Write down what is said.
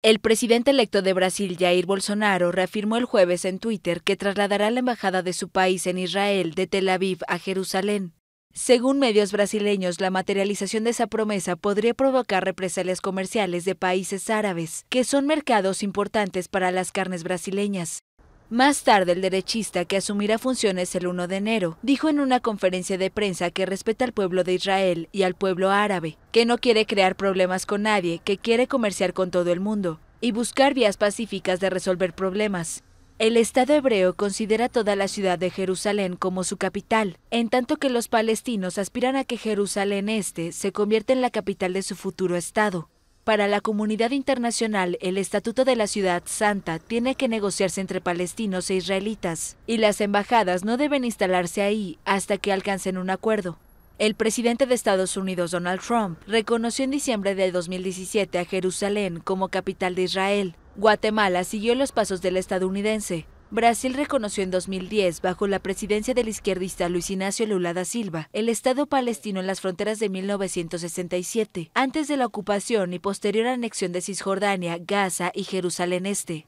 El presidente electo de Brasil, Jair Bolsonaro, reafirmó el jueves en Twitter que trasladará la embajada de su país en Israel de Tel Aviv a Jerusalén. Según medios brasileños, la materialización de esa promesa podría provocar represalias comerciales de países árabes, que son mercados importantes para las carnes brasileñas. Más tarde, el derechista, que asumirá funciones el 1 de enero, dijo en una conferencia de prensa que respeta al pueblo de Israel y al pueblo árabe, que no quiere crear problemas con nadie, que quiere comerciar con todo el mundo y buscar vías pacíficas de resolver problemas. El Estado hebreo considera toda la ciudad de Jerusalén como su capital, en tanto que los palestinos aspiran a que Jerusalén Este se convierta en la capital de su futuro Estado. Para la comunidad internacional, el Estatuto de la Ciudad Santa tiene que negociarse entre palestinos e israelitas, y las embajadas no deben instalarse ahí hasta que alcancen un acuerdo. El presidente de Estados Unidos, Donald Trump, reconoció en diciembre de 2017 a Jerusalén como capital de Israel. Guatemala siguió los pasos del estadounidense, Brasil reconoció en 2010, bajo la presidencia del izquierdista Luis Ignacio Lula da Silva, el Estado palestino en las fronteras de 1967, antes de la ocupación y posterior anexión de Cisjordania, Gaza y Jerusalén Este.